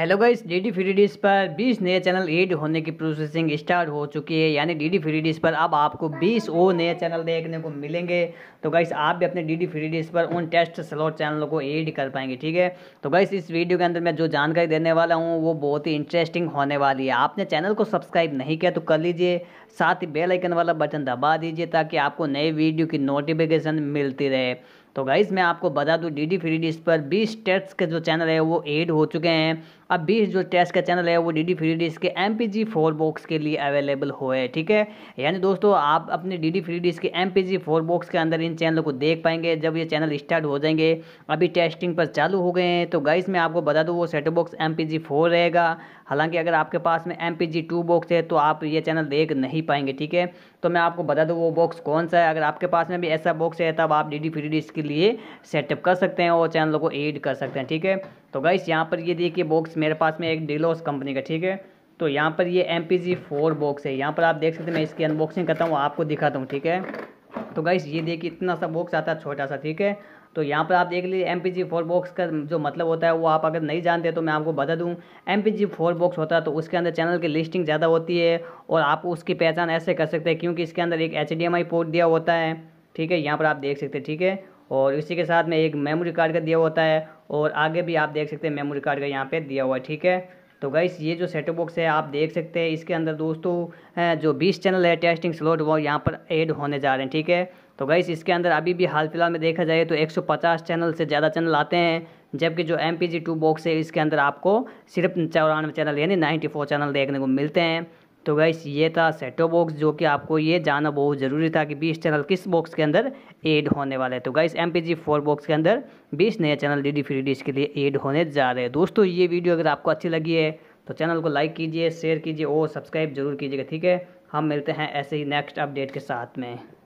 hello guys DD free dish पर 20 नए channel add होने की प्रोसेसिंग स्टार्ट हो चुकी है यानी डीडी फ्री डिस पर अब आपको 20 ओ नए चैनल देखने को मिलेंगे तो गाइस आप भी अपने डीडी फ्री डिस पर उन टेस्ट स्लॉट चैनलों को ऐड कर पाएंगे ठीक है तो गाइस इस वीडियो के अंदर मैं जो जानकारी देने वाला हूँ वो बहुत ही इंटरेस्टिंग होने वाली है आपने चैनल को सब्सक्राइब नहीं किया तो कर लीजिए साथ ही बेलाइकन वाला बटन दबा दीजिए ताकि आपको नए वीडियो की नोटिफिकेशन मिलती रहे तो गाइज़ मैं आपको बता दूँ डी डी फ्री डी इस पर बीस टेस्ट के जो चैनल है वो एड हो चुके हैं अब बीस जो टेस्ट का चैनल है वो डी डी फ्री डी के M P G four box के लिए अवेलेबल है ठीक है यानी दोस्तों आप अपने डी डी फ्री डी के M P G four box के अंदर इन चैनलों को देख पाएंगे जब ये चैनल स्टार्ट हो जाएंगे अभी टेस्टिंग पर चालू हो गए हैं तो गाइज़ मैं आपको बता दूँ वो set box M P G four रहेगा हालांकि अगर आपके पास में M P G two box है तो आप ये चैनल देख नहीं पाएंगे ठीक है तो मैं आपको बता दूँ वो बॉक्स कौन सा है अगर आपके पास में भी ऐसा बॉक्स है तब आप डी डी फ्री डी के लिए सेटअप कर सकते हैं और चैनल को एड कर सकते हैं ठीक है तो गाइस यहाँ पर ये देखिए बॉक्स मेरे पास में एक डिलोस कंपनी का ठीक है तो यहाँ पर ये एम पी बॉक्स है यहाँ पर आप देख सकते हैं मैं इसकी अनबॉक्सिंग करता हूँ आपको दिखाता हूँ ठीक है तो गाइस ये देखिए इतना सा बॉक्स आता है छोटा सा ठीक है तो यहाँ पर आप देख लीजिए एम पी बॉक्स का जो मतलब होता है वो आप अगर नहीं जानते तो मैं आपको बता दूँ एम पी बॉक्स होता है तो उसके अंदर चैनल की लिस्टिंग ज़्यादा होती है और आप उसकी पहचान ऐसे कर सकते हैं क्योंकि इसके अंदर एक एच पोर्ट दिया होता है ठीक है यहाँ पर आप देख सकते हैं ठीक है और इसी के साथ में एक मेमोरी कार्ड का दिया होता है और आगे भी आप देख सकते हैं मेमोरी कार्ड का यहाँ पे दिया हुआ है ठीक है तो गाइस ये जो सेटअप बॉक्स है आप देख सकते हैं इसके अंदर दोस्तों जो 20 चैनल है टेस्टिंग स्लॉट वो यहाँ पर ऐड होने जा रहे हैं ठीक है तो गाइस इसके अंदर अभी भी हाल फिलहाल में देखा जाए तो 150 चैनल से ज़्यादा चैनल आते हैं जबकि जो M P G two box है इसके अंदर आपको सिर्फ चौरानवे चैनल यानी नाइन्टी फोर चैनल देखने को मिलते हैं तो गैस ये था सेटो बॉक्स जो कि आपको ये जाना बहुत ज़रूरी था कि 20 चैनल किस बॉक्स के अंदर ऐड होने वाले हैं तो गैस एम पी बॉक्स के अंदर 20 नए channel D D free dish के लिए ऐड होने जा रहे हैं दोस्तों ये वीडियो अगर आपको अच्छी लगी है तो चैनल को लाइक कीजिए शेयर कीजिए और सब्सक्राइब जरूर कीजिएगा ठीक है हम मिलते हैं ऐसे ही नेक्स्ट अपडेट के साथ में